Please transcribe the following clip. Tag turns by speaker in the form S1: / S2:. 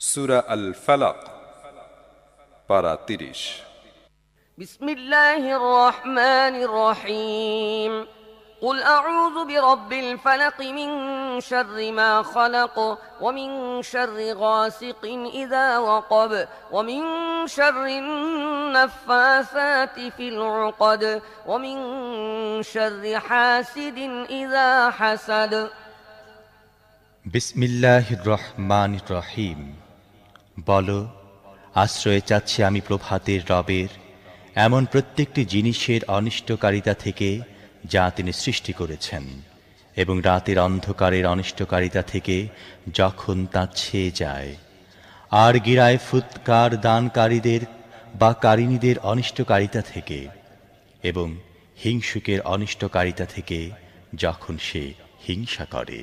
S1: سورة الفلق ফালাক পারা
S2: بسم الله الرحمن الرحيم قل أعوذ برب الفلق من شر ما خلق ومن شر غاسق إذا وقب ومن شر النفاثات في العقد ومن شر حاسد إذا حسد
S3: بسم الله الرحمن الرحيم বল আশ্রয় চাচ্ছি আমি প্রভাতের রবের এমন প্রত্যেকটি জিনিসের অনিষ্টকারিতা থেকে যা তিনি সৃষ্টি করেছেন এবং রাতের অন্ধকারের অনিষ্টকারিতা থেকে যখন তা ছেয়ে যায় আর গিরায় ফুৎকার দানকারীদের বা কারিনীদের অনিষ্টকারিতা থেকে এবং হিংসুকের অনিষ্টকারিতা থেকে যখন সে হিংসা করে